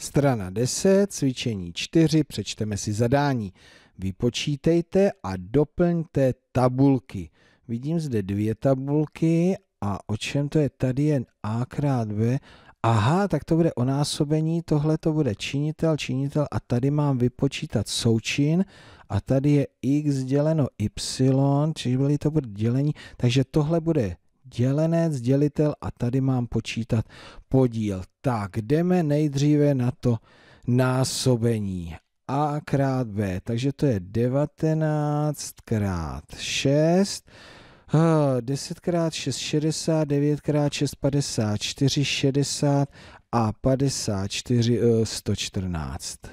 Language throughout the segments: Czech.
Strana 10, cvičení 4, přečteme si zadání. Vypočítejte a doplňte tabulky. Vidím zde dvě tabulky a o čem to je? Tady jen A krát B. Aha, tak to bude o násobení, tohle to bude činitel, činitel a tady mám vypočítat součin a tady je x děleno y, čili to bude dělení, takže tohle bude dělenec, dělitel a tady mám počítat podíl. Tak jdeme nejdříve na to násobení. A krát B, takže to je 19 krát 6, 10 krát 6, 60, 9 krát 6, 54, 60 a 54, 114. Eh,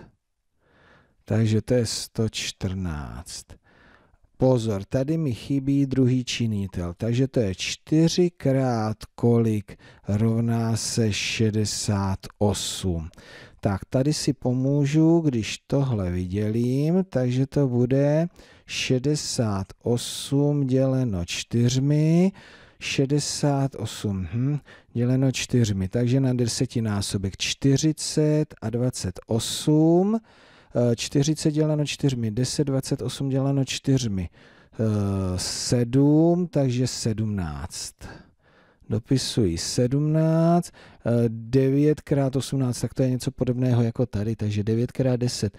takže to je 114. Pozor, tady mi chybí druhý činitel, takže to je 4 krát kolik rovná se 68. Tak tady si pomůžu, když tohle vydělím, takže to bude 68 děleno 4, 68 hm, děleno 4, takže na desetinásobek 40 a 28 40 děleno 4, 10, 28 děleno 4, 7, takže 17. Dopisuji 17, 9 x 18, tak to je něco podobného jako tady, takže 9 x 10,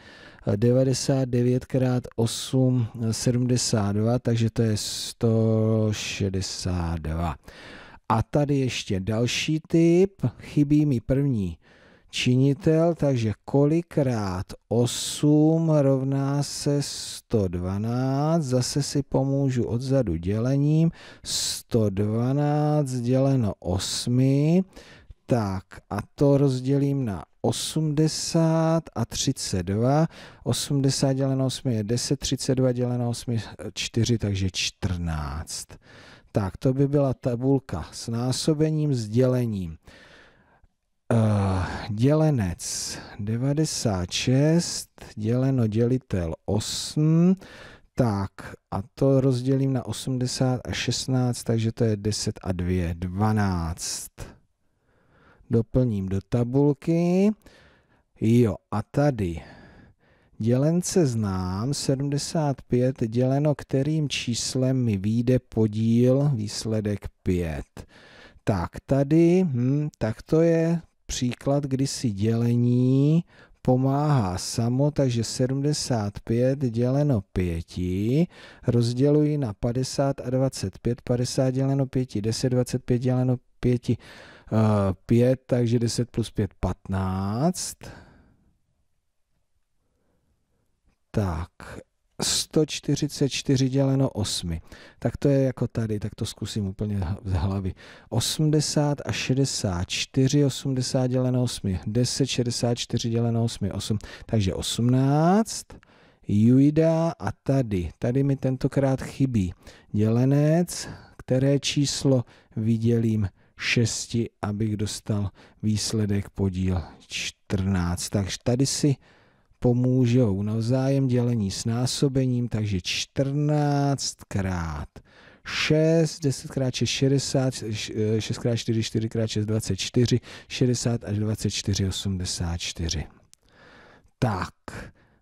99 x 8, 72, takže to je 162. A tady ještě další typ, chybí mi první činitel, takže kolikrát 8 rovná se 112, zase si pomůžu odzadu dělením, 112 děleno 8, tak a to rozdělím na 80 a 32. 80 děleno 8 je 10, 32 děleno 8 je 4, takže 14. Tak to by byla tabulka s násobením, s dělením. Eh, dělenec 96 děleno dělitel 8. Tak a to rozdělím na 80 a 16, takže to je 10 a 2, 12. Doplním do tabulky. Jo, a tady dělence znám, 75 děleno kterým číslem mi vyjde podíl, výsledek 5. Tak tady, hm, tak to je příklad, kdy si dělení pomáhá samo, takže 75 děleno 5 rozděluji na 50 a 25, 50 děleno 5, 10, 25 děleno 5, 5, eh, takže 10 plus 5, 15. Tak 144 děleno 8. Tak to je jako tady, tak to zkusím úplně z hlavy. 80 a 64, 80 děleno 8, 10, 64 děleno 8, 8. Takže 18, juida a tady. Tady mi tentokrát chybí dělenec, které číslo vydělím 6, abych dostal výsledek podíl 14. Takže tady si pomůžou navzájem dělení s násobením, takže 14 krát 6, 10 krát 6, 60, 6 krát 4, 4 krát 6, 24, 60 až 24, 84. Tak,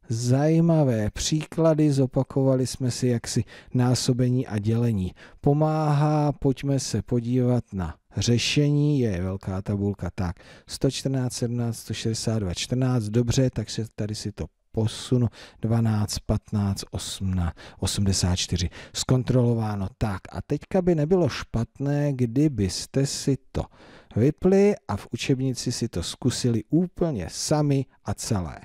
zajímavé příklady, zopakovali jsme si jaksi násobení a dělení. Pomáhá, pojďme se podívat na řešení je velká tabulka. Tak, 114, 17, 162, 14, dobře, tak se tady si to posunu 12, 15, 18, 84. Zkontrolováno tak. A teďka by nebylo špatné, kdybyste si to vypli a v učebnici si to zkusili úplně sami a celé.